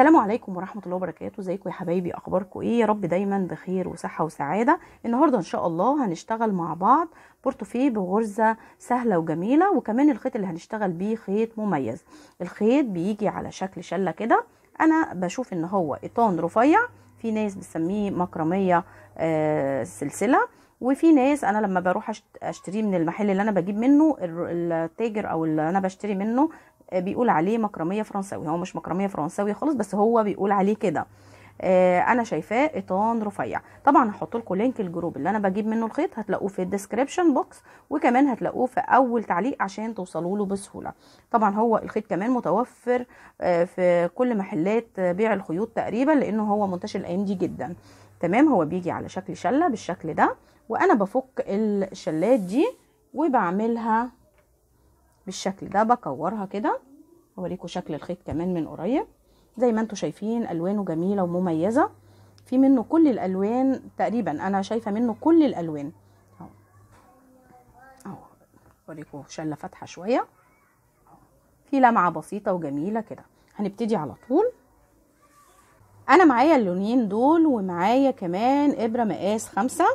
السلام عليكم ورحمه الله وبركاته ازيكم يا حبايبي اخباركم ايه يا رب دايما بخير وصحه وسعاده النهارده ان شاء الله هنشتغل مع بعض بورتوفيه بغرزه سهله وجميله وكمان الخيط اللي هنشتغل بيه خيط مميز الخيط بيجي على شكل شله كده انا بشوف ان هو ايطان رفيع في ناس بتسميه مكرميه آه سلسله وفي ناس انا لما بروح اشتريه من المحل اللي انا بجيب منه التاجر او اللي انا بشتري منه آه، بيقول عليه مكرميه فرنساوي هو مش مكرميه فرنساوي خالص بس هو بيقول عليه كده آه، انا شايفاه ايطان رفيع طبعا هحط لكم لينك الجروب اللي انا بجيب منه الخيط هتلاقوه في الديسكريبشن بوكس وكمان هتلاقوه في اول تعليق عشان توصلوا له بسهوله طبعا هو الخيط كمان متوفر آه، في كل محلات بيع الخيوط تقريبا لانه هو منتشر الايام دي جدا تمام هو بيجي على شكل شله بالشكل ده وانا بفك الشلات دي وبعملها بالشكل ده بكورها كده اوريكم شكل الخيط كمان من قريب زي ما انتم شايفين الوانه جميله ومميزه في منه كل الالوان تقريبا انا شايفه منه كل الالوان اهو اهو اوريكم شله فاتحه شويه في لمعه بسيطه وجميله كده هنبتدي على طول انا معايا اللونين دول ومعايا كمان ابره مقاس خمسة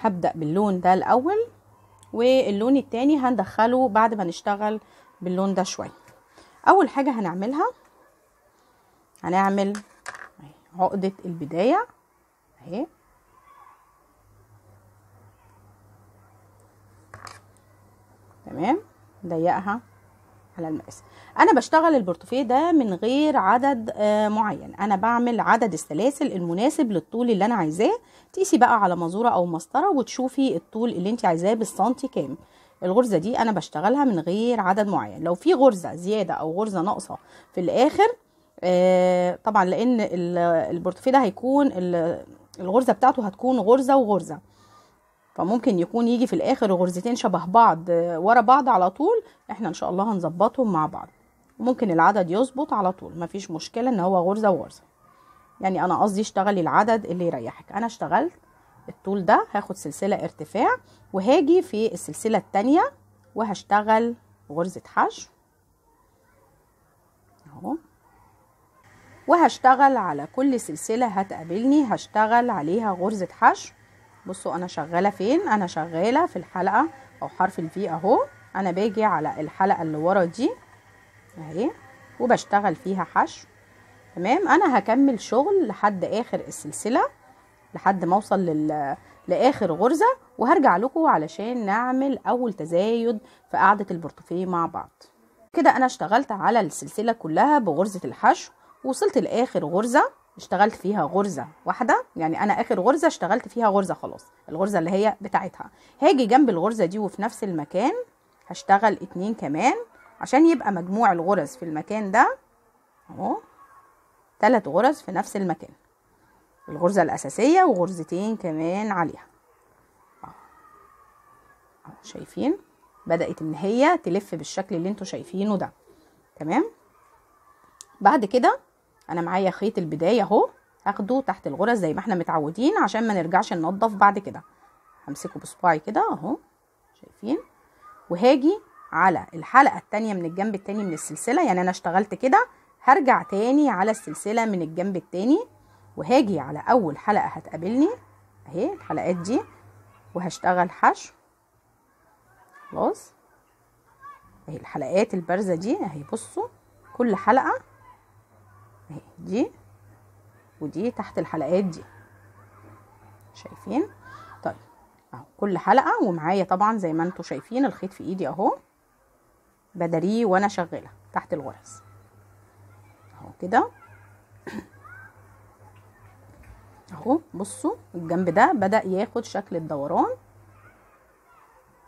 هبدا باللون ده الاول واللون التاني هندخله بعد ما نشتغل باللون ده شويه اول حاجه هنعملها هنعمل عقده البدايه اهي تمام ضيقها على المقاس انا بشتغل البورتوفيه ده من غير عدد آه، معين انا بعمل عدد السلاسل المناسب للطول اللي انا عايزاه تقيسي بقى على مزوره او مسطره وتشوفي الطول اللي انت عايزاه بالسنتي كام الغرزه دي انا بشتغلها من غير عدد معين لو في غرزه زياده او غرزه ناقصه في الاخر آه، طبعا لان البورتوفيه ده هيكون الغرزه بتاعته هتكون غرزه وغرزه فممكن يكون يجي في الاخر غرزتين شبه بعض آه، ورا بعض على طول احنا ان شاء الله هنظبطهم مع بعض ممكن العدد يظبط على طول مفيش مشكله ان هو غرزه وغرزه يعني انا قصدي اشتغلي العدد اللي يريحك انا اشتغلت الطول ده هاخد سلسله ارتفاع وهاجي في السلسله الثانيه وهشتغل غرزه حشو اهو وهشتغل على كل سلسله هتقابلني هشتغل عليها غرزه حشو بصوا انا شغاله فين انا شغاله في الحلقه او حرف الفي اهو انا باجي على الحلقه اللي ورا دي اهي وبشتغل فيها حشو تمام انا هكمل شغل لحد اخر السلسله لحد ما اوصل لل لاخر غرزه وهرجع لكم علشان نعمل اول تزايد في قاعده البورتوفيه مع بعض كده انا اشتغلت على السلسله كلها بغرزه الحشو وصلت لاخر غرزه اشتغلت فيها غرزه واحده يعني انا اخر غرزه اشتغلت فيها غرزه خلاص الغرزه اللي هي بتاعتها هاجي جنب الغرزه دي وفي نفس المكان هشتغل اتنين كمان عشان يبقى مجموع الغرز في المكان ده اهو تلات غرز في نفس المكان الغرزه الاساسيه وغرزتين كمان عليها اهو شايفين بدات ان هي تلف بالشكل اللي انتوا شايفينه ده تمام بعد كده انا معايا خيط البدايه اهو هاخده تحت الغرز زي ما احنا متعودين عشان ما نرجعش ننضف بعد كده همسكه بصباعي كده اهو شايفين وهاجي على الحلقه التانية من الجنب التاني من السلسله يعني انا اشتغلت كده هرجع تاني على السلسله من الجنب التاني وهاجي على اول حلقه هتقابلني اهي الحلقات دي وهشتغل حشو خلاص اهي الحلقات البارزه دي اهي بصوا كل حلقه اهي دي ودي تحت الحلقات دي شايفين طيب اهو كل حلقه ومعايا طبعا زي ما انتم شايفين الخيط في ايدي اهو بدري وانا شغاله تحت الغرز اهو كده اهو بصوا الجنب ده بدا ياخد شكل الدوران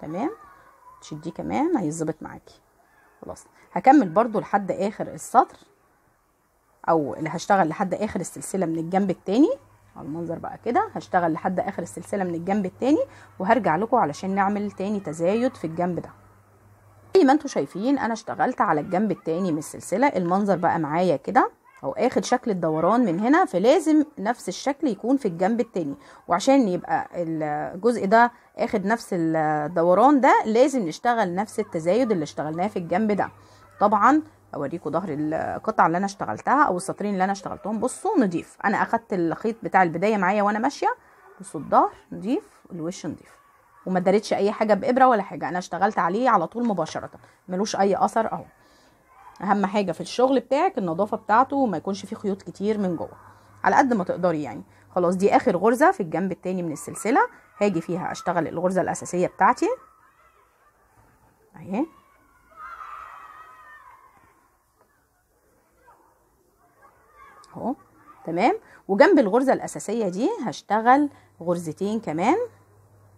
تمام تشديه كمان هيظبط معاكي خلاص هكمل برضو لحد اخر السطر او اللي هشتغل لحد اخر السلسله من الجنب التاني على المنظر بقى كده هشتغل لحد اخر السلسله من الجنب التاني وهرجع لكم علشان نعمل تاني تزايد في الجنب ده زي ما انتم شايفين انا اشتغلت على الجنب التاني من السلسله المنظر بقى معايا كده او اخد شكل الدوران من هنا فلازم نفس الشكل يكون في الجنب التاني وعشان يبقى الجزء ده اخد نفس الدوران ده لازم نشتغل نفس التزايد اللي اشتغلناه في الجنب ده طبعا اوريكم ظهر القطع اللي انا اشتغلتها او السطرين اللي انا اشتغلتهم بصوا نضيف انا اخدت الخيط بتاع البدايه معايا وانا ماشيه بصوا الظهر نضيف الوش نضيف وما ادارتش اي حاجه بابره ولا حاجه انا اشتغلت عليه على طول مباشره ملوش اي اثر اهو اهم حاجه في الشغل بتاعك النظافه بتاعته وما يكونش فيه خيوط كتير من جوه على قد ما تقدري يعني خلاص دي اخر غرزه في الجنب التاني من السلسله هاجي فيها اشتغل الغرزه الاساسيه بتاعتي اهي اهو تمام وجنب الغرزة الأساسية دي هشتغل غرزتين كمان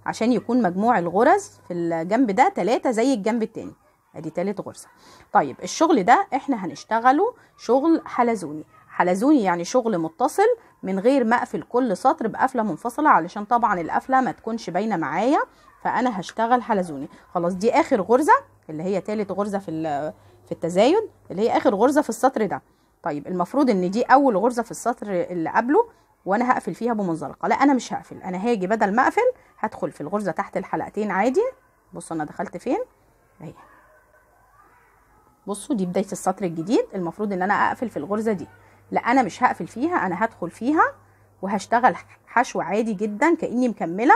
عشان يكون مجموع الغرز في الجنب ده تلاتة زي الجنب التاني ادي تالت غرزة طيب الشغل ده احنا هنشتغله شغل حلزوني حلزوني يعني شغل متصل من غير ما اقفل كل سطر بقفلة منفصلة علشان طبعا القفلة ما تكونش باينة معايا فانا هشتغل حلزوني خلاص دي اخر غرزة اللي هي تالت غرزة في في التزايد اللي هي اخر غرزة في السطر ده طيب المفروض ان دي اول غرزه في السطر اللي قبله وانا هقفل فيها بمنزلقه لا انا مش هقفل انا هاجي بدل ما اقفل هدخل في الغرزه تحت الحلقتين عادي بصوا انا دخلت فين اهي بصوا دي بدايه السطر الجديد المفروض ان انا اقفل في الغرزه دي لا انا مش هقفل فيها انا هدخل فيها وهشتغل حشو عادي جدا كاني مكمله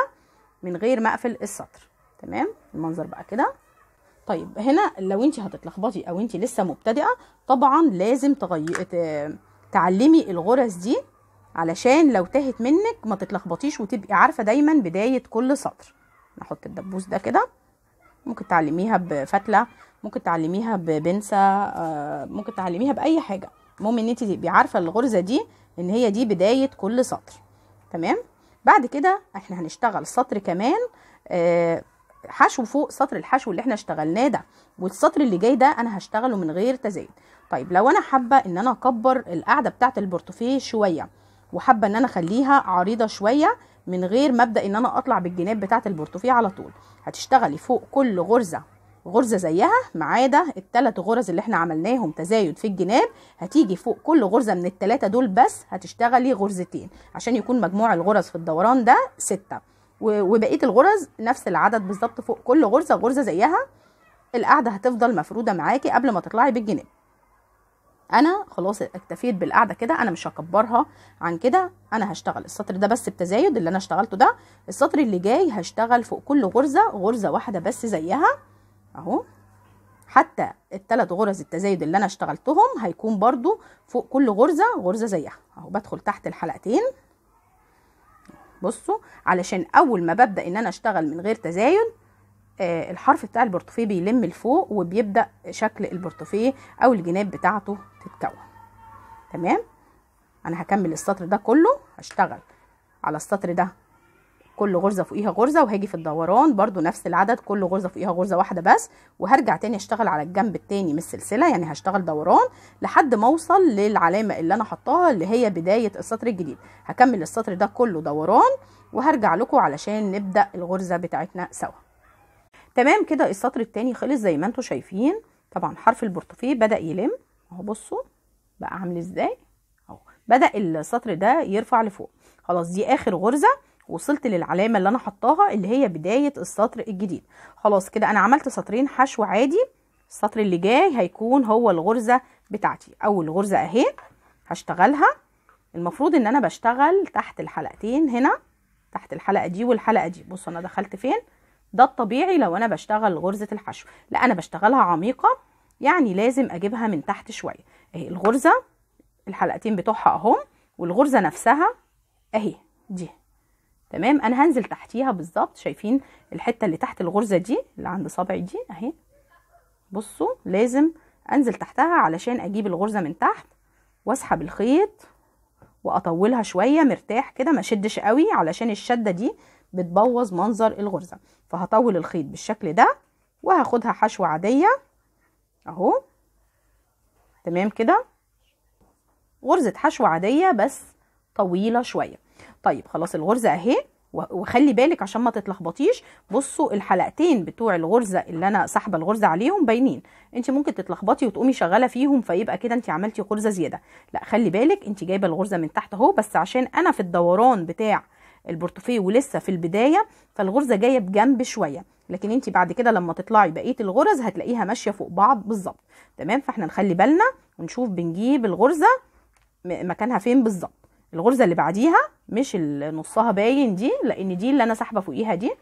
من غير ما اقفل السطر تمام المنظر بقى كده طيب هنا لو انت هتتلخبطي او انت لسه مبتدئه طبعا لازم تغي... تعلمي الغرز دي علشان لو تاهت منك ما تتلخبطيش وتبقي عارفه دايما بدايه كل سطر نحط الدبوس ده كده ممكن تعلميها بفتله ممكن تعلميها ببنسه آه، ممكن تعلميها باي حاجه المهم ان انت تبقي عارفه الغرزه دي ان هي دي بدايه كل سطر تمام بعد كده احنا هنشتغل سطر كمان آه حشو فوق سطر الحشو اللي احنا اشتغلناه ده والسطر اللي جاي ده انا هشتغله من غير تزايد طيب لو انا حابه ان انا اكبر القاعده بتاعه البورتوفيه شويه وحابه ان انا اخليها عريضه شويه من غير ما ابدا ان انا اطلع بالجناب بتاعه البورتوفيه على طول هتشتغلي فوق كل غرزه غرزه زيها ما عدا الثلاث غرز اللي احنا عملناهم تزايد في الجناب هتيجي فوق كل غرزه من الثلاثه دول بس هتشتغلي غرزتين عشان يكون مجموع الغرز في الدوران ده سته وبقيه الغرز نفس العدد بالظبط فوق كل غرزه غرزه زيها القعده هتفضل مفروده معاكي قبل ما تطلعي بالجناب انا خلاص اكتفيت بالقعده كده انا مش هكبرها عن كده انا هشتغل السطر ده بس بتزايد اللي انا اشتغلته ده السطر اللي جاي هشتغل فوق كل غرزه غرزه واحده بس زيها اهو حتى الثلاث غرز التزايد اللي انا اشتغلتهم هيكون برضو فوق كل غرزه غرزه زيها اهو بدخل تحت الحلقتين بصوا علشان اول ما ببدا ان انا اشتغل من غير تزايد آه الحرف بتاع البورتوفيه بيلم لفوق وبيبدا شكل البورتوفيه او الجناب بتاعته تتكون تمام انا هكمل السطر ده كله هشتغل على السطر ده كل غرزه فوقيها غرزه وهاجي في الدوران برضو نفس العدد كل غرزه فوقيها غرزه واحده بس وهرجع تاني اشتغل على الجنب التاني من السلسله يعني هشتغل دوران لحد ما اوصل للعلامه اللي انا حطاها اللي هي بدايه السطر الجديد هكمل السطر ده كله دوران وهرجع لكم علشان نبدا الغرزه بتاعتنا سوا تمام كده السطر التاني خلص زي ما انتم شايفين طبعا حرف البرتقالي بدا يلم اهو بصوا بقى عامل ازاي اهو بدا السطر ده يرفع لفوق خلاص دي اخر غرزه وصلت للعلامه اللي انا حطاها اللي هي بدايه السطر الجديد خلاص كده انا عملت سطرين حشو عادي السطر اللي جاي هيكون هو الغرزه بتاعتي اول غرزه اهي هشتغلها المفروض ان انا بشتغل تحت الحلقتين هنا تحت الحلقه دي والحلقه دي بصوا انا دخلت فين ده الطبيعي لو انا بشتغل غرزه الحشو لا انا بشتغلها عميقه يعني لازم اجيبها من تحت شويه اهي الغرزه الحلقتين بتوعها اهو والغرزه نفسها اهي دي تمام انا هنزل تحتيها بالظبط شايفين الحته اللي تحت الغرزه دي اللي عند صبعي دي اهي بصوا لازم انزل تحتها علشان اجيب الغرزه من تحت واسحب الخيط واطولها شويه مرتاح كده ما شدش قوي علشان الشده دي بتبوظ منظر الغرزه فهطول الخيط بالشكل ده وهاخدها حشوه عاديه اهو تمام كده غرزه حشوه عاديه بس طويله شويه طيب خلاص الغرزه اهي وخلي بالك عشان ما تتلخبطيش بصوا الحلقتين بتوع الغرزه اللي انا سحبه الغرزه عليهم باينين انت ممكن تتلخبطي وتقومي شغاله فيهم فيبقى كده انت عملتي غرزه زياده لا خلي بالك انت جايبه الغرزه من تحت اهو بس عشان انا في الدوران بتاع البورتوفيه ولسه في البدايه فالغرزه جايه بجنب شويه لكن انت بعد كده لما تطلعي بقيه الغرز هتلاقيها ماشيه فوق بعض بالظبط تمام فاحنا نخلي بالنا ونشوف بنجيب الغرزه مكانها فين بالظبط الغرزه اللي بعديها مش نصها باين دي لان دي اللي انا ساحبه فوقيها دي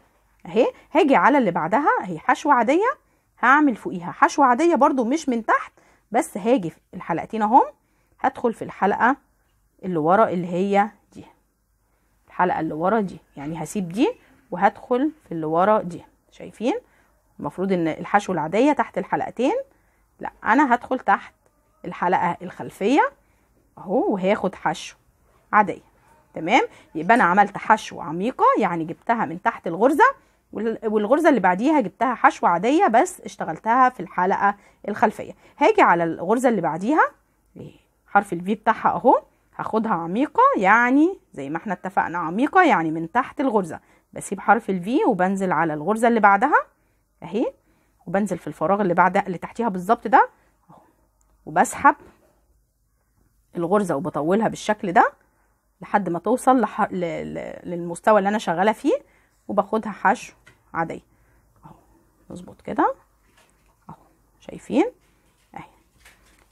اهي هاجي على اللي بعدها اهي حشوه عاديه هعمل فوقيها حشوه عاديه برده مش من تحت بس هاجي في الحلقتين اهم هدخل في الحلقه اللي ورا اللي هي دي الحلقه اللي ورا دي يعني هسيب دي وهدخل في اللي ورا دي شايفين المفروض ان الحشو العاديه تحت الحلقتين لا انا هدخل تحت الحلقه الخلفيه اهو وهاخد حشو عادية تمام يبقى انا عملت حشو عميقة يعني جبتها من تحت الغرزة والغرزة اللي بعديها جبتها حشو عادية بس اشتغلتها في الحلقة الخلفية هاجي على الغرزة اللي بعديها إيه، حرف الفي بتاعها اهو هاخدها عميقة يعني زي ما احنا اتفقنا عميقة يعني من تحت الغرزة بسيب حرف الفي وبنزل على الغرزة اللي بعدها اهي وبنزل في الفراغ اللي بعدها اللي تحتيها بالظبط ده وبسحب الغرزة وبطولها بالشكل ده لحد ما توصل لح... ل... ل... للمستوى اللي انا شغاله فيه وباخدها حشو عاديه اهو نظبط كده اهو شايفين اهي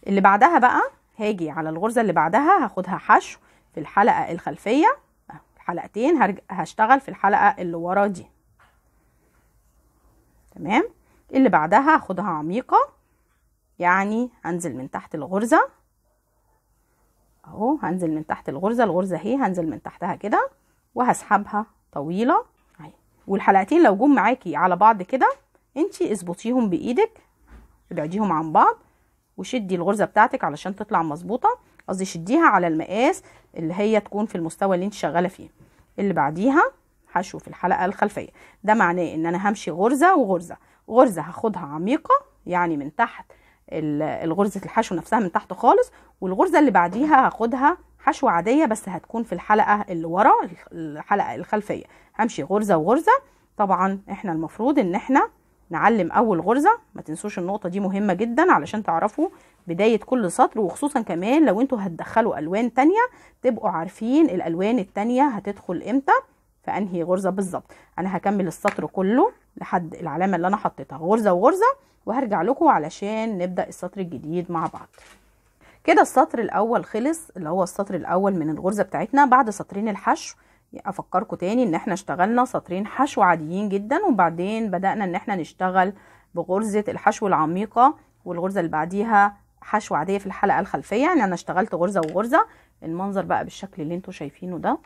اللي بعدها بقى هاجي على الغرزه اللي بعدها هاخدها حشو في الحلقه الخلفيه اهو الحلقتين هرج... هشتغل في الحلقه اللي ورا دي تمام اللي بعدها هاخدها عميقه يعني انزل من تحت الغرزه اهو هنزل من تحت الغرزه الغرزه اهي هنزل من تحتها كده وهسحبها طويله اهي والحلقتين لو جم معاكي على بعض كده انت اظبطيهم بايدك ابعديهم عن بعض وشدي الغرزه بتاعتك علشان تطلع مظبوطه قصدي شديها على المقاس اللي هي تكون في المستوى اللي انت شغاله فيه اللي بعديها حشو في الحلقه الخلفيه ده معناه ان انا همشي غرزه وغرزه غرزه هاخدها عميقه يعني من تحت الغرزة الحشو نفسها من تحت خالص والغرزة اللي بعديها هاخدها حشو عادية بس هتكون في الحلقة اللي ورا الحلقة الخلفية همشي غرزة وغرزة طبعا احنا المفروض ان احنا نعلم اول غرزة ما تنسوش النقطة دي مهمة جدا علشان تعرفوا بداية كل سطر وخصوصا كمان لو انتوا هتدخلوا الوان تانية تبقوا عارفين الالوان التانية هتدخل امتى في انهي غرزة بالظبط انا هكمل السطر كله لحد العلامة اللي انا حطيتها غرزة وغرزة وهرجع لكم علشان نبدأ السطر الجديد مع بعض كده السطر الأول خلص اللي هو السطر الأول من الغرزة بتاعتنا بعد سطرين الحشو أفكركم تاني إن احنا اشتغلنا سطرين حشو عاديين جدا وبعدين بدأنا إن احنا نشتغل بغرزة الحشو العميقة والغرزة اللي بعديها حشو عادية في الحلقة الخلفية يعني أنا اشتغلت غرزة وغرزة المنظر بقى بالشكل اللي انتوا شايفينه ده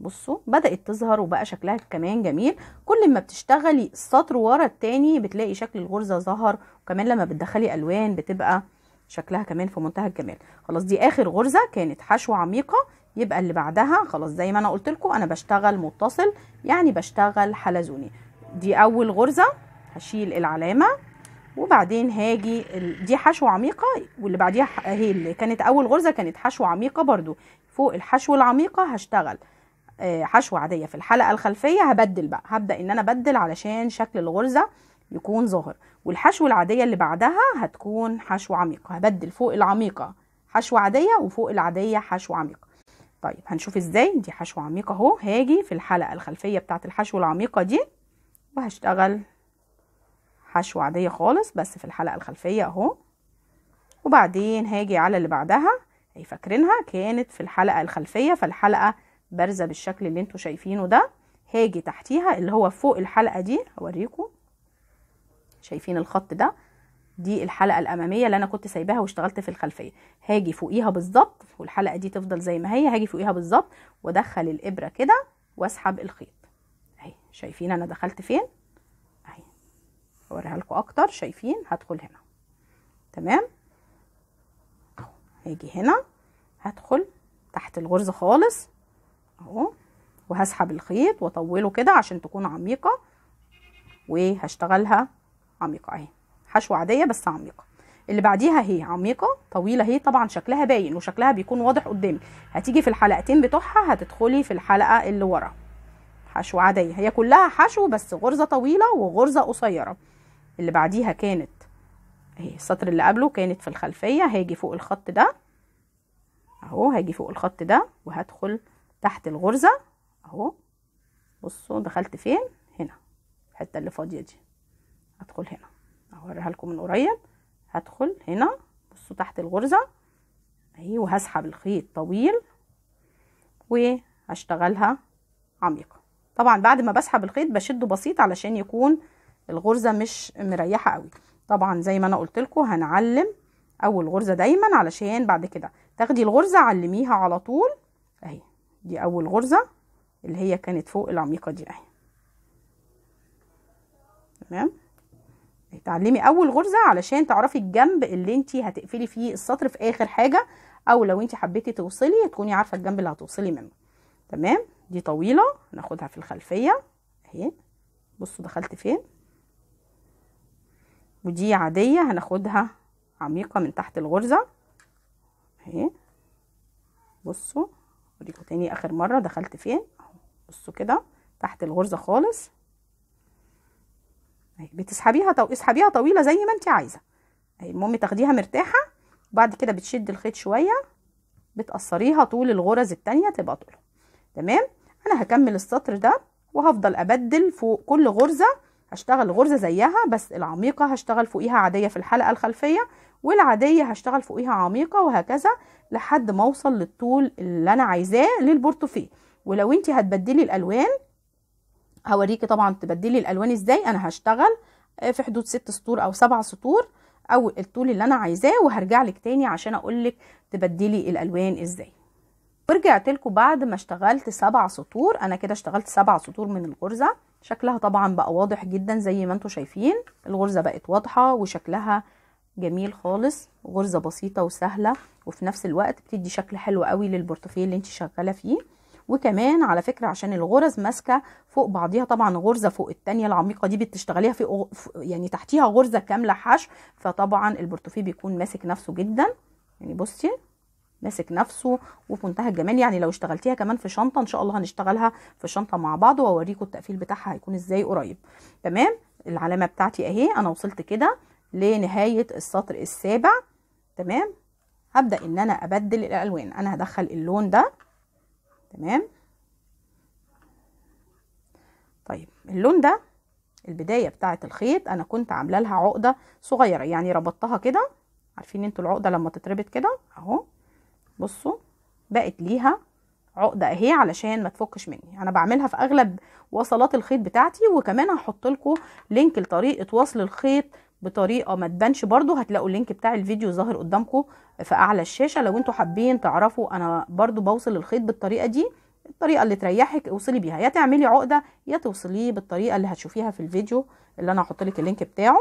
بصوا بدأت تظهر وبقى شكلها كمان جميل كل ما بتشتغلي السطر ورا التاني بتلاقي شكل الغرزة ظهر وكمان لما بتدخلي ألوان بتبقى شكلها كمان في منتهى الجمال خلاص دي آخر غرزة كانت حشوة عميقة يبقى اللي بعدها خلاص زي ما أنا قلت لكم أنا بشتغل متصل يعني بشتغل حلزوني دي أول غرزة هشيل العلامة وبعدين هاجي دي حشوة عميقة واللي بعديها هي اللي كانت أول غرزة كانت حشوة عميقة برضو فوق الحشوة العميقة هشتغل آه، حشوة عادية في الحلقة الخلفية هبدل بقى هبدأ ان انا بدل علشان شكل الغرزة يكون ظاهر والحشو العادية اللي بعدها هتكون حشو عميقة هبدل فوق العميقة حشو عادية وفوق العادية حشو عميقة طيب هنشوف ازاي دي حشو عميقة اهو هاجي في الحلقة الخلفية بتاعت الحشو العميقة دي وهشتغل حشو عادية خالص بس في الحلقة الخلفية اهو وبعدين هاجي على اللي بعدها هي فاكرينها كانت في الحلقة الخلفية فالحلقة بارزه بالشكل اللي انتوا شايفينه ده هاجي تحتيها اللي هو فوق الحلقه دي هوريكم شايفين الخط ده دي الحلقه الاماميه اللي انا كنت سايباها واشتغلت في الخلفيه هاجي فوقيها بالظبط والحلقه دي تفضل زي ما هي هاجي فوقيها بالظبط وادخل الابره كده واسحب الخيط اهي شايفين انا دخلت فين اهي هوريها لكم اكتر شايفين هدخل هنا تمام هاجي هنا هدخل تحت الغرزة خالص اهو وهسحب الخيط واطوله كده عشان تكون عميقة وهشتغلها عميقة اهي حشوة عادية بس عميقة اللي بعديها هي عميقة طويلة هي طبعا شكلها باين وشكلها بيكون واضح قدامك هتيجي في الحلقتين بتوعها هتدخلي في الحلقة اللي ورا حشو عادية هي كلها حشو بس غرزة طويلة وغرزة قصيرة اللي بعديها كانت اهي السطر اللي قبله كانت في الخلفية هاجي فوق الخط ده اهو هاجي فوق الخط ده وهدخل تحت الغرزة اهو بصوا دخلت فين هنا الحتة اللي فاضية دي هدخل هنا هوريها لكم من قريب هدخل هنا بصوا تحت الغرزة اهي وهسحب الخيط طويل وهشتغلها عميقة طبعا بعد ما بسحب الخيط بشده بسيط علشان يكون الغرزة مش مريحة قوي طبعا زي ما انا قلت لكم هنعلم اول غرزة دايما علشان بعد كده تاخدي الغرزة علميها على طول اهي دي اول غرزه اللي هي كانت فوق العميقه دي اهي تمام اتعلمي اول غرزه علشان تعرفي الجنب اللي انت هتقفلي فيه السطر في اخر حاجه او لو انت حبيتي توصلي تكوني عارفه الجنب اللي هتوصلي منه تمام دي طويله ناخدها في الخلفيه اهي بصوا دخلت فين ودي عاديه هناخدها عميقه من تحت الغرزه اهي بصوا اوريكم تاني اخر مره دخلت فين اهو بصوا كده تحت الغرزه خالص اهي بتسحبيها طو... اسحبيها طويله زي ما انت عايزه اهي المهم تاخديها مرتاحه وبعد كده بتشد الخيط شويه بتقصريها طول الغرز التانية تبقى طول تمام انا هكمل السطر ده وهفضل ابدل فوق كل غرزه هشتغل غرزه زيها بس العميقه هشتغل فوقيها عاديه في الحلقه الخلفيه والعادية هشتغل فوقيها عميقة وهكذا لحد ما اوصل للطول اللي انا عايزاه للبورتوفيه ولو انت هتبدلي الالوان هوريكي طبعا تبدلي الالوان ازاي انا هشتغل آه، في حدود ست سطور او سبع سطور او الطول اللي انا عايزاه وهرجع لك تاني عشان اقول لك تبدلي الالوان ازاي ورجعت لكم بعد ما اشتغلت سبع سطور انا كده اشتغلت سبع سطور من الغرزه شكلها طبعا بقى واضح جدا زي ما انتم شايفين الغرزه بقت واضحه وشكلها جميل خالص غرزة بسيطة وسهلة وفي نفس الوقت بتدي شكل حلو قوي للبورتفيل اللي انت شغالة فيه وكمان على فكرة عشان الغرز ماسكة فوق بعضيها طبعا غرزة فوق الثانيه العميقة دي بتشتغليها في يعني تحتيها غرزة كاملة حشو فطبعا البورتفيل بيكون ماسك نفسه جدا يعني بصي ماسك نفسه وفي منتهى الجمال يعني لو اشتغلتيها كمان في شنطه ان شاء الله هنشتغلها في شنطه مع بعض واوريكم التقفيل بتاعها هيكون ازاي قريب تمام العلامه بتاعتي اهي انا وصلت كده لنهايه السطر السابع تمام هبدا ان انا ابدل الالوان انا هدخل اللون ده تمام طيب اللون ده البدايه بتاعه الخيط انا كنت عامله لها عقده صغيره يعني ربطتها كده عارفين انتوا العقده لما تتربط كده اهو بصوا بقت ليها عقده اهي علشان ما تفكش مني انا بعملها في اغلب وصلات الخيط بتاعتي وكمان هحط لكم لينك لطريقه وصل الخيط بطريقه ما تبانش برضو هتلاقوا اللينك بتاع الفيديو ظاهر قدامكم في اعلى الشاشه لو انتوا حابين تعرفوا انا برضو بوصل الخيط بالطريقه دي الطريقه اللي تريحك اوصلي بيها يا تعملي عقده يا توصليه بالطريقه اللي هتشوفيها في الفيديو اللي انا هحط لك اللينك بتاعه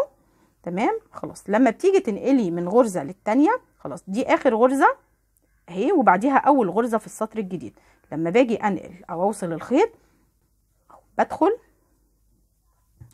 تمام خلاص لما بتيجي تنقلي من غرزه للتانيه خلاص دي اخر غرزه اهي وبعديها اول غرزه في السطر الجديد لما باجي انقل او اوصل الخيط بدخل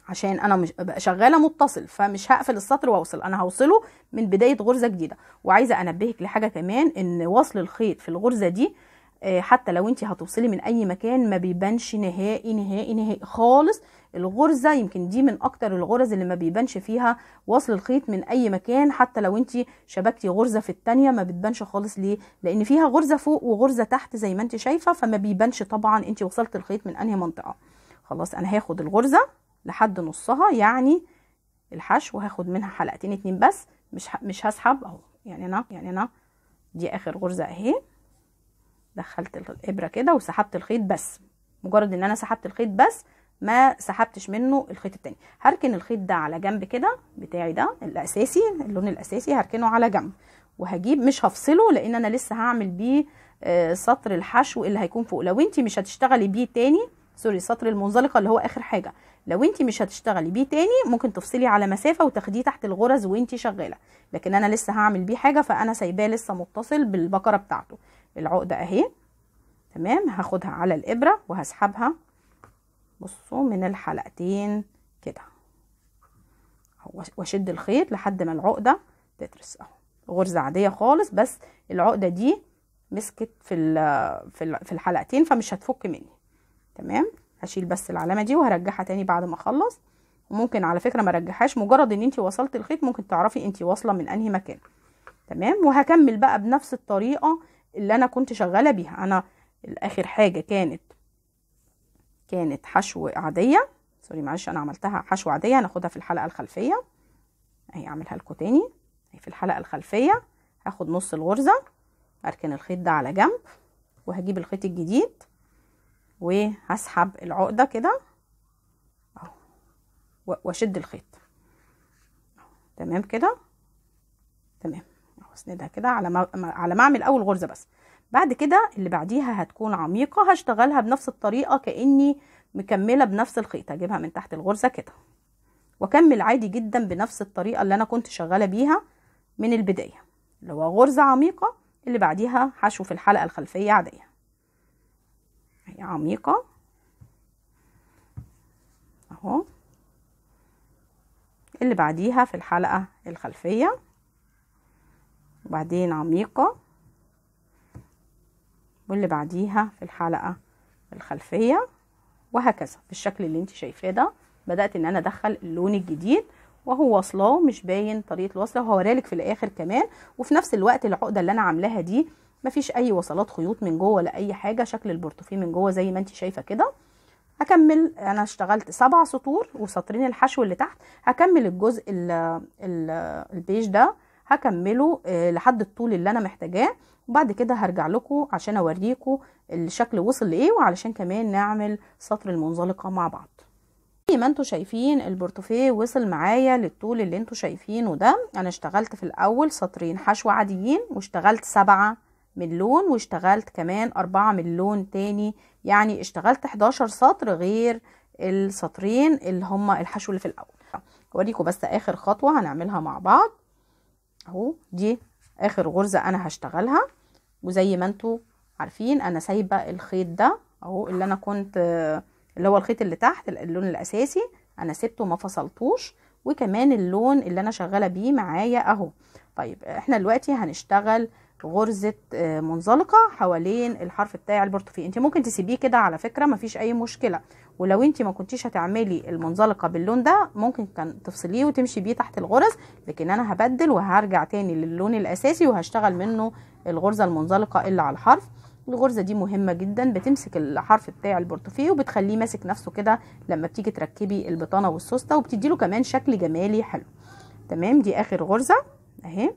عشان انا مش شغاله متصل فمش هقفل السطر واوصل انا هوصله من بدايه غرزه جديده وعايزه انبهك لحاجه كمان ان وصل الخيط في الغرزه دي آه، حتى لو انت هتوصلي من اي مكان ما بيبانش نهائي نهائي نهائي خالص الغرزه يمكن دي من اكتر الغرز اللي ما بيبانش فيها وصل الخيط من اي مكان حتى لو انت شبكتي غرزه في الثانيه ما بتبانش خالص ليه لان فيها غرزه فوق وغرزه تحت زي ما انت شايفه فما بيبانش طبعا انت وصلت الخيط من انهي منطقه خلاص انا هاخد الغرزه لحد نصها يعني الحشو هاخد منها حلقتين اتنين بس مش مش هسحب اهو يعني انا يعني انا دي اخر غرزه اهي دخلت الابره كده وسحبت الخيط بس مجرد ان انا سحبت الخيط بس ما سحبتش منه الخيط التاني هركن الخيط ده على جنب كده بتاعي ده الاساسي اللون الاساسي هركنه على جنب وهجيب مش هفصله لان انا لسه هعمل بيه آه، سطر الحشو اللي هيكون فوق لو انت مش هتشتغلي بيه تاني سوري السطر المنزلقه اللي هو اخر حاجه لو انت مش هتشتغلي بيه تاني ممكن تفصلي على مسافه وتاخديه تحت الغرز وانت شغاله لكن انا لسه هعمل بيه حاجه فانا سايباه لسه متصل بالبقرة بتاعته العقده اهي تمام هاخدها على الابره وهسحبها بصوا من الحلقتين كده واشد الخيط لحد ما العقده تترس اهو غرزه عاديه خالص بس العقده دي مسكت في في الحلقتين فمش هتفك مني تمام هشيل بس العلامه دي وهرجعها تاني بعد ما اخلص وممكن على فكره ما رجعهاش مجرد ان انت وصلت الخيط ممكن تعرفي انت واصله من انهي مكان تمام وهكمل بقى بنفس الطريقه اللي انا كنت شغاله بيها انا اخر حاجه كانت كانت حشو عاديه سوري معلش انا عملتها حشو عاديه هناخدها في الحلقه الخلفيه اهي اعملها لكم تاني اهي في الحلقه الخلفيه هاخد نص الغرزه اركن الخيط ده على جنب وهجيب الخيط الجديد وهسحب العقده كده اهو واشد الخيط تمام كده تمام اسندها كده على ما على ما اعمل اول غرزه بس بعد كده اللي بعديها هتكون عميقه هشتغلها بنفس الطريقه كاني مكمله بنفس الخيط هجيبها من تحت الغرزه كده واكمل عادي جدا بنفس الطريقه اللي انا كنت شغاله بيها من البدايه اللي هو غرزه عميقه اللي بعديها حشو في الحلقه الخلفيه عاديه هي عميقة اهو اللي بعديها في الحلقة الخلفية وبعدين عميقة واللي بعديها في الحلقة الخلفية وهكذا بالشكل اللي انت شايفاه ده بدأت ان انا ادخل اللون الجديد وهو وصله مش باين طريقة الوصلة وهوريلك في الاخر كمان وفي نفس الوقت العقدة اللي انا عاملاها دي مفيش اي وصلات خيوط من جوه ولا اي حاجه شكل البورتوفيه من جوه زي ما انت شايفه كده هكمل انا اشتغلت سبع سطور وسطرين الحشو اللي تحت هكمل الجزء الـ الـ البيج ده هكمله آه، لحد الطول اللي انا محتاجاه وبعد كده هرجع لكم عشان اوريكم الشكل وصل لايه وعلشان كمان نعمل سطر المنزلقه مع بعض زي ما انتم شايفين البورتوفيه وصل معايا للطول اللي انتم شايفينه ده انا اشتغلت في الاول سطرين حشو عاديين واشتغلت سبعة من لون واشتغلت كمان أربعة من لون تاني يعني اشتغلت 11 سطر غير السطرين اللي هما الحشو اللي في الأول أوريكم بس آخر خطوة هنعملها مع بعض أهو دي آخر غرزة أنا هشتغلها وزي ما انتوا عارفين أنا سايبة الخيط ده أهو اللي أنا كنت اللي هو الخيط اللي تحت اللون الأساسي أنا سبته ما فصلتوش وكمان اللون اللي أنا شغالة بيه معايا أهو طيب احنا دلوقتي هنشتغل غرزه آه، منزلقه حوالين الحرف بتاع البرتقال انت ممكن تسيبيه كده على فكره مفيش اي مشكله ولو انت ما كنتيش هتعملي المنزلقه باللون ده ممكن كان تفصليه وتمشي بيه تحت الغرز لكن انا هبدل وهرجع تاني للون الاساسي وهشتغل منه الغرزه المنزلقه اللي على الحرف الغرزه دي مهمه جدا بتمسك الحرف بتاع البورتوفيه وبتخليه ماسك نفسه كده لما بتيجي تركبي البطانه والسوسته وبتدي له كمان شكل جمالي حلو تمام دي اخر غرزه اهي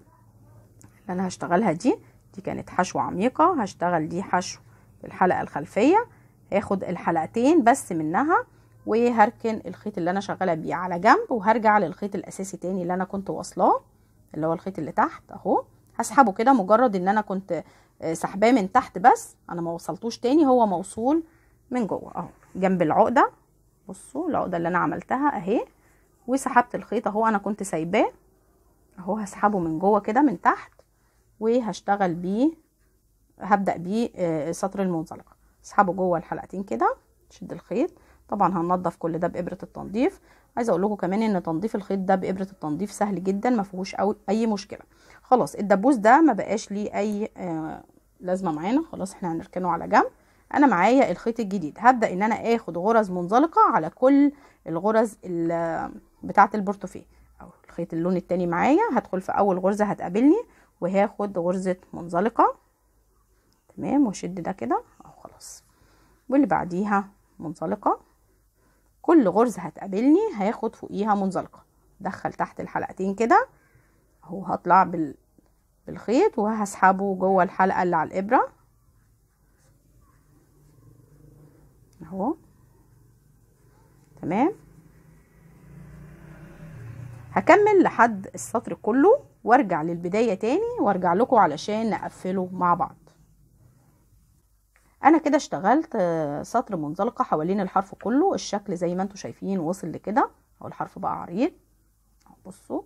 اللي انا هشتغلها دي دي كانت حشو عميقة هشتغل دي حشو في الحلقة الخلفية هاخد الحلقتين بس منها وهركن الخيط اللي انا شغالة بيه على جنب وهرجع للخيط الاساسي تاني اللي انا كنت واصلاه اللي هو الخيط اللي تحت اهو هسحبه كده مجرد ان انا كنت آه، سحباه من تحت بس انا ما وصلتوش تاني هو موصول من جوه اهو جنب العقده بصوا العقده اللي انا عملتها اهي وسحبت الخيط اهو انا كنت سايباه اهو هسحبه من جوه كده من تحت وهشتغل بيه هبدأ بيه آه، سطر المنزلقة اسحبه جوه الحلقتين كده شد الخيط طبعا هننضف كل ده بإبرة التنظيف عايزه اقول لكم كمان ان تنظيف الخيط ده بابره التنظيف سهل جدا ما فيهوش اي مشكله خلاص الدبوس ده ما بقاش ليه اي آه، لازمه معانا خلاص احنا هنركنه على جنب انا معايا الخيط الجديد هبدا ان انا اخد غرز منزلقه على كل الغرز بتاعه البورتوفيه او الخيط اللون التاني معايا هدخل في اول غرزه هتقابلني وهاخد غرزة منزلقة تمام واشد ده كده اهو خلاص واللي بعديها منزلقة كل غرزة هتقابلني هاخد فوقيها منزلقة دخل تحت الحلقتين كده اهو هطلع بال... بالخيط وهسحبه جوه الحلقة اللي على الإبرة اهو تمام هكمل لحد السطر كله وارجع للبداية تاني وارجع لكم علشان نقفله مع بعض انا كده اشتغلت آه، سطر منزلقة حوالين الحرف كله الشكل زي ما انتم شايفين وصل لكده او الحرف بقى عريض بصوا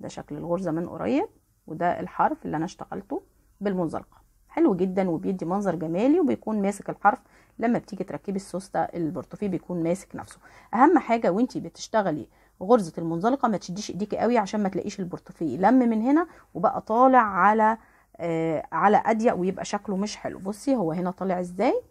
ده شكل الغرزة من قريب وده الحرف اللي انا اشتغلته بالمنزلقة حلو جدا وبيدي منظر جمالي وبيكون ماسك الحرف لما بتيجي تركبي السوستة البرتوفي بيكون ماسك نفسه اهم حاجة وانتي بتشتغلي غرزه المنزلقه ما تشديش ايديك قوي عشان ما تلاقيش البورتفيه لم من هنا وبقى طالع على آه على اضيق ويبقى شكله مش حلو بصي هو هنا طالع ازاي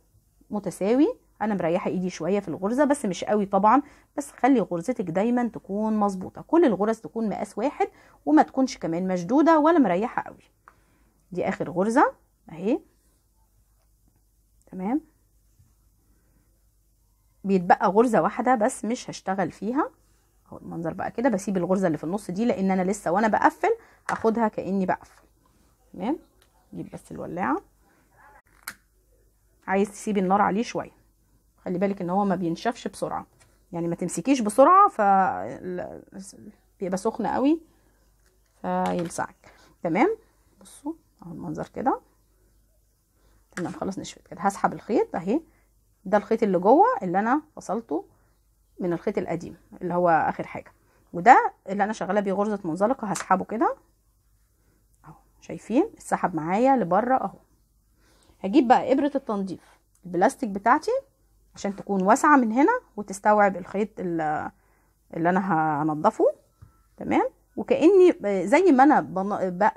متساوي انا مريحه ايدي شويه في الغرزه بس مش قوي طبعا بس خلي غرزتك دايما تكون مظبوطه كل الغرز تكون مقاس واحد وما تكونش كمان مشدوده ولا مريحه قوي دي اخر غرزه اهي تمام بيتبقى غرزه واحده بس مش هشتغل فيها اهو المنظر بقى كده بسيب الغرزه اللي في النص دي لان انا لسه وانا بقفل هاخدها كاني بقفل تمام جيب بس الولاعه عايز تسيبي النار عليه شويه خلي بالك ان هو ما بينشفش بسرعه يعني ما تمسكيش بسرعه ف بيبقى سخن قوي فيلسعك تمام بصوا اهو المنظر كده تمام خلاص نشفت كده هسحب الخيط اهي ده الخيط اللي جوه اللي انا فصلته من الخيط القديم اللي هو اخر حاجه وده اللي انا شغاله بيه غرزه منزلقه هسحبه كده اهو شايفين اتسحب معايا لبره اهو هجيب بقى ابره التنظيف البلاستيك بتاعتي عشان تكون واسعه من هنا وتستوعب الخيط اللي انا هنضفه تمام وكاني زي ما انا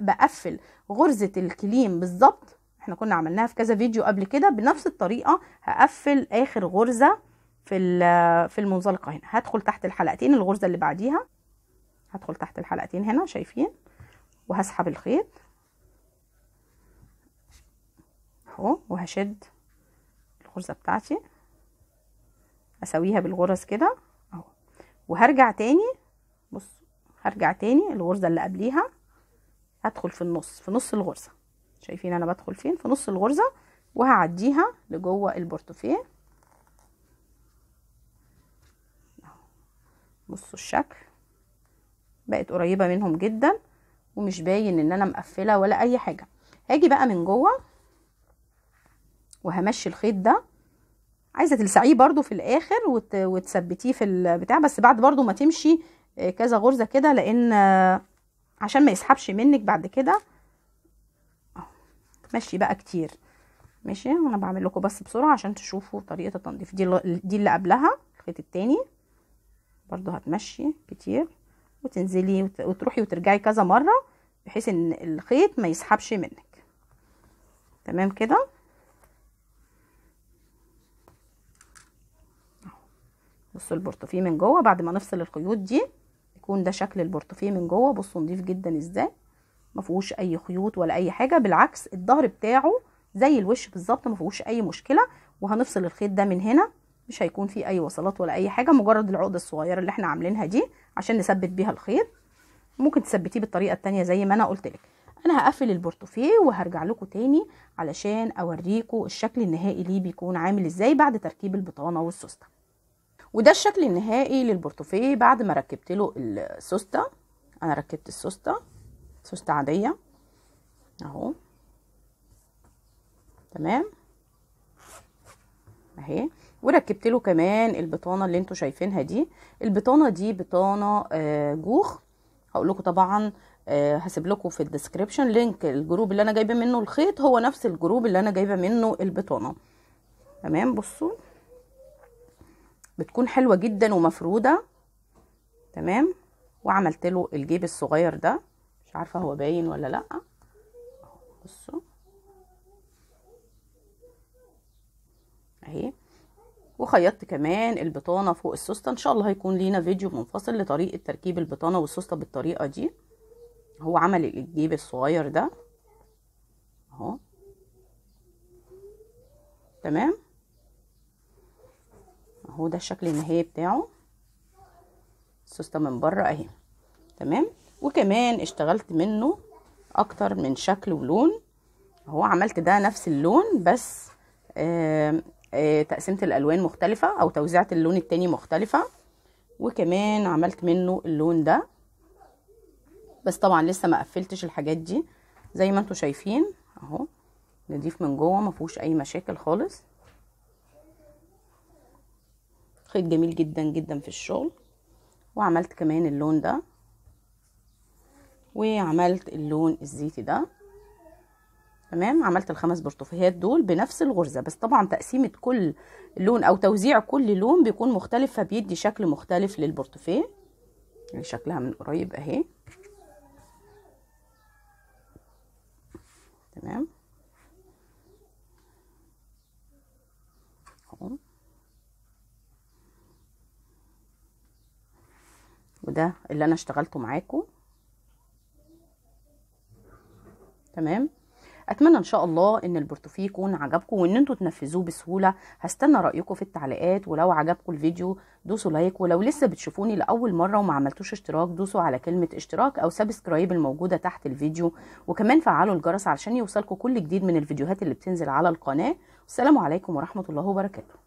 بقفل غرزه الكليم بالظبط احنا كنا عملناها في كذا فيديو قبل كده بنفس الطريقه هقفل اخر غرزه في في المنزلقه هنا هدخل تحت الحلقتين الغرزه اللي بعديها هدخل تحت الحلقتين هنا شايفين وهسحب الخيط اهو وهشد الغرزه بتاعتي اسويها بالغرز كده اهو وهرجع تاني بص هرجع تاني الغرزه اللي قبليها هدخل في النص في نص الغرزه شايفين انا بدخل فين في نص الغرزه وهعديها لجوه البورتوفيه بصوا الشكل بقت قريبه منهم جدا ومش باين ان انا مقفله ولا اي حاجه هاجي بقى من جوه وهمشي الخيط ده عايزه تلسعيه برده في الاخر وتثبتيه في البتاع بس بعد برده ما تمشي آه، كذا غرزه كده لان آه، عشان ما يسحبش منك بعد كده مشي بقى كتير ماشي انا بعمل لكم بس بسرعه عشان تشوفوا طريقه التنظيف دي دي اللي قبلها الخيط التاني برضو هتمشي كتير وتنزلي وتروحي وترجعي كذا مرة بحيث ان الخيط ما يسحبش منك تمام كده بصوا البرتقاليه من جوه بعد ما نفصل الخيوط دي يكون ده شكل البرتقاليه من جوه بصوا نضيف جدا ازاي ما فيهوش اي خيوط ولا اي حاجه بالعكس الظهر بتاعه زي الوش بالظبط ما فيهوش اي مشكله وهنفصل الخيط ده من هنا مش هيكون فيه اي وصلات ولا اي حاجه مجرد العقده الصغيره اللي احنا عاملينها دي عشان نثبت بيها الخيط ممكن تثبتيه بالطريقه التانية زي ما انا قلت لك انا هقفل البورتوفيه وهرجع لكم تاني علشان اوريكم الشكل النهائي ليه بيكون عامل ازاي بعد تركيب البطانه والسوسته وده الشكل النهائي للبورتوفيه بعد ما ركبت له السوسته انا ركبت السوسته سوسته عاديه اهو تمام اهي وركبت له كمان البطانه اللي انتوا شايفينها دي البطانه دي بطانه آه، جوخ هقول لكم طبعا آه، هسيب لكم في الديسكريبشن لينك الجروب اللي انا جايبه منه الخيط هو نفس الجروب اللي انا جايبه منه البطانه تمام بصوا بتكون حلوه جدا ومفروده تمام وعملت له الجيب الصغير ده مش عارفه هو باين ولا لا بصوا اهي وخيطت كمان البطانه فوق السوسته ان شاء الله هيكون لينا فيديو منفصل لطريقه تركيب البطانه والسوسته بالطريقه دي هو عمل الجيب الصغير ده اهو تمام اهو ده الشكل النهائي بتاعه السوسته من بره اهي تمام وكمان اشتغلت منه اكتر من شكل ولون اهو عملت ده نفس اللون بس آه آه، تقسيمه الالوان مختلفه او توزيعه اللون التاني مختلفه وكمان عملت منه اللون ده بس طبعا لسه ما قفلتش الحاجات دي زي ما انتم شايفين اهو نضيف من جوه ما فيهوش اي مشاكل خالص خيط جميل جدا جدا في الشغل وعملت كمان اللون ده وعملت اللون الزيتي ده تمام عملت الخمس برتقالات دول بنفس الغرزه بس طبعا تقسيمه كل لون او توزيع كل لون بيكون مختلف فبيدي شكل مختلف للبرتقال يعني شكلها من قريب اهي تمام وده اللي انا اشتغلته معاكم تمام اتمنى ان شاء الله ان البورتوفي يكون عجبكم وان انتم تنفذوه بسهوله هستنى رايكم في التعليقات ولو عجبكم الفيديو دوسوا لايك ولو لسه بتشوفوني لاول مره وما عملتوش اشتراك دوسوا على كلمه اشتراك او سبسكرايب الموجوده تحت الفيديو وكمان فعلوا الجرس علشان يوصلكم كل جديد من الفيديوهات اللي بتنزل على القناه والسلام عليكم ورحمه الله وبركاته